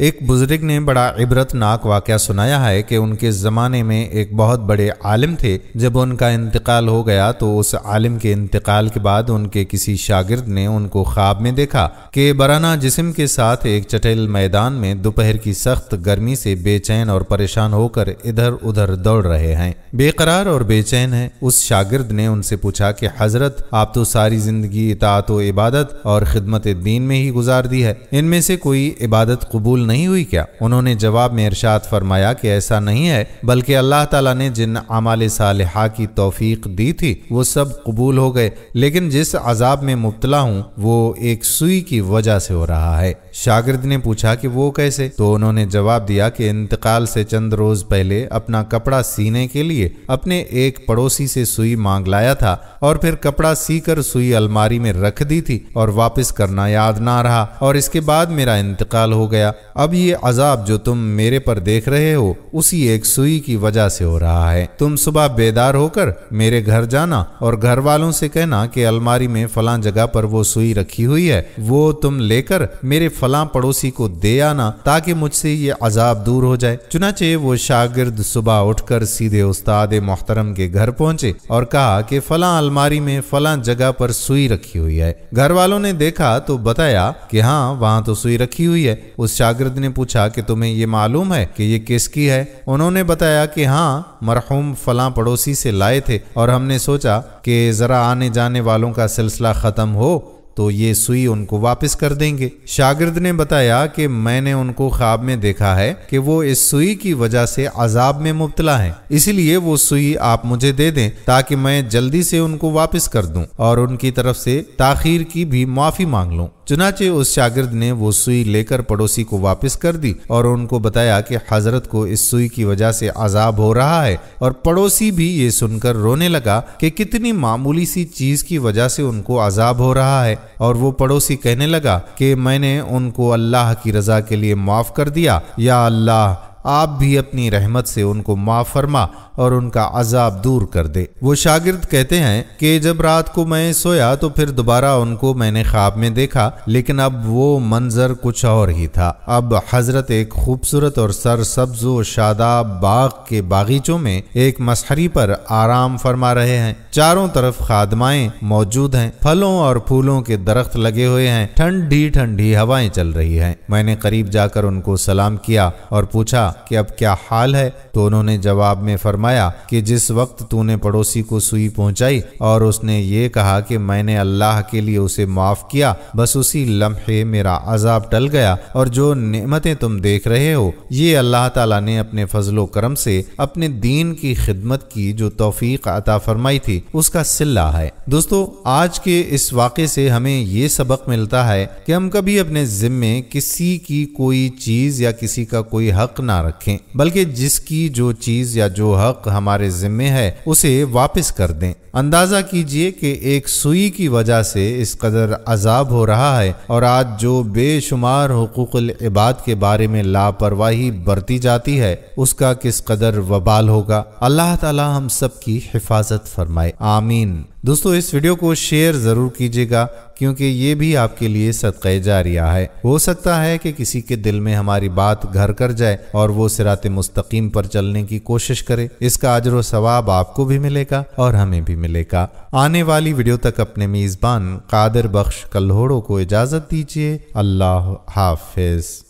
एक बुजुर्ग ने बड़ा इबरतनाक वाक़ सुनाया है कि उनके ज़माने में एक बहुत बड़े आलिम थे जब उनका इंतकाल हो गया तो उस आलिम के इंतकाल के बाद उनके किसी शागिर्द ने उनको ख्वाब में देखा कि बराना जिसम के साथ एक चटेल मैदान में दोपहर की सख्त गर्मी से बेचैन और परेशान होकर इधर उधर दौड़ रहे हैं बेकरार और बेचैन है उस शागिर्द ने उनसे पूछा कि हज़रत आप तो सारी ज़िंदगी इतात इबादत और खिदमत दीन में ही गुजार दी है इनमें से कोई इबादत कबूल कबूल नहीं हुई क्या उन्होंने जवाब में इरशाद फरमाया कि ऐसा नहीं है बल्कि अल्लाह ताला ने जिन अमाल सालहा की तोफीक दी थी वो सब कबूल हो गए लेकिन जिस अजाब में मुबतला हूँ वो एक सुई की वजह से हो रहा है शागिर्द ने पूछा कि वो कैसे तो उन्होंने जवाब दिया कि इंतकाल से चंद रोज पहले अपना कपड़ा सीने के लिए अपने एक पड़ोसी से सुई मांग लाया था और फिर कपड़ा सीकर सुई अलमारी में रख दी थी और वापस करना याद ना रहा और इसके बाद मेरा इंतकाल हो गया अब ये अजाब जो तुम मेरे पर देख रहे हो उसी एक सुई की वजह से हो रहा है तुम सुबह बेदार होकर मेरे घर जाना और घर वालों से कहना कि अलमारी में फला जगह पर वो सुई रखी हुई है वो तुम लेकर मेरे फला पड़ोसी को दे आना ताकि मुझसे ये अजाब दूर हो जाए चुनाचे वो शागिर्द सुबह उठकर सीधे उस्ताद मोहतरम के घर पहुंचे और कहा कि फला अलमारी में फला जगह पर सुई रखी हुई है घर वालों ने देखा तो बताया कि हाँ वहाँ तो सुई रखी हुई है उस शागि शागिर्द ने पूछा कि तुम्हें ये मालूम है कि ये किसकी है उन्होंने बताया कि हाँ मरहूम फला पड़ोसी से लाए थे और हमने सोचा कि ज़रा आने जाने वालों का सिलसिला ख़त्म हो तो ये सुई उनको वापस कर देंगे शागिर्द ने बताया कि मैंने उनको ख्वाब में देखा है कि वो इस सुई की वजह से अजाब में मुबतला है इसलिए वो सुई आप मुझे दे दें ताकि मैं जल्दी से उनको वापस कर दूं और उनकी तरफ से ताखिर की भी माफ़ी मांग लूं चुनाचे उस शागिर्द ने वो सुई लेकर पड़ोसी को वापस कर दी और उनको बताया कि हजरत को इस सुई की वजह से आजाब हो रहा है और पड़ोसी भी ये सुनकर रोने लगा कि कितनी मामूली सी चीज की वजह से उनको आजाब हो रहा है और वो पड़ोसी कहने लगा कि मैंने उनको अल्लाह की रजा के लिए माफ कर दिया या अल्लाह आप भी अपनी रहमत से उनको माफ़ फरमा और उनका अजाब दूर कर दे वो शागिर्द कहते हैं कि जब रात को मैं सोया तो फिर दोबारा उनको मैंने ख्वाब में देखा लेकिन अब वो मंजर कुछ और ही था अब हजरत एक खूबसूरत और सरसब्ज शादाब बाग के बागीचों में एक मसहरी पर आराम फरमा रहे हैं चारों तरफ खादमाए मौजूद हैं फलों और फूलों के दरख्त लगे हुए हैं ठंडी ठंडी हवाएं चल रही हैं मैंने करीब जाकर उनको सलाम किया और पूछा कि अब क्या हाल है तो उन्होंने जवाब में फरमाया कि जिस वक्त तूने पड़ोसी को सुई पहुंचाई और उसने ये कहा कि मैंने अल्लाह के लिए उसे माफ किया बस उसी लम्हे मेरा अजाब टल गया और जो नेमतें तुम देख रहे हो ये अल्लाह तला ने अपने फजलो करम से अपने दीन की खिदमत की जो तोफीक अता फरमाई थी उसका सिल्ला है दोस्तों आज के इस वाक़े से हमें ये सबक मिलता है कि हम कभी अपने जिम्मे किसी की कोई चीज़ या किसी का कोई हक ना रखें बल्कि जिसकी जो चीज़ या जो हक हमारे ज़िम्मे है उसे वापस कर दें अंदाज़ा कीजिए कि एक सुई की वजह से इस कदर अजाब हो रहा है और आज जो बेशुमार हकूक़ इबाद के बारे में लापरवाही बरती जाती है उसका किस कदर वबाल होगा अल्लाह ताला हम सब की हिफाजत फरमाए आमीन दोस्तों इस वीडियो को शेयर ज़रूर कीजिएगा क्योंकि ये भी आपके लिए सदक़े जारिया है हो सकता है कि किसी के दिल में हमारी बात घर कर जाए और वो सिरात मुस्तकीम पर चलने की कोशिश करे इसका अजर सवाब आपको भी मिलेगा और हमें भी मिलेगा आने वाली वीडियो तक अपने मेज़बान कादर बख्श कल्होड़ों को इजाज़त दीजिए अल्लाह हाफिज़